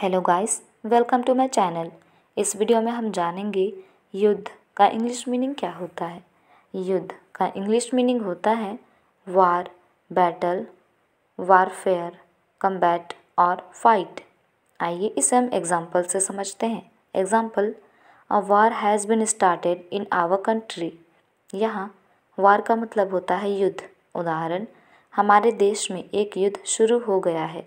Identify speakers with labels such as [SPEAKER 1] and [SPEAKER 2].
[SPEAKER 1] hello guys welcome to my channel इस video में हम जानेंगे युद्ध का इंग्लिश मीनिंग क्या होता है युद्ध का इंग्लिश मीनिंग होता है वार बैटल वारफेयर कम्बैट और फाइट आइए इसे हम एग्जाम्पल से समझते हैं example a war has been started in our country यहाँ वार का मतलब होता है युद्ध उदाहरण हमारे देश में एक युद्ध शुरू हो गया है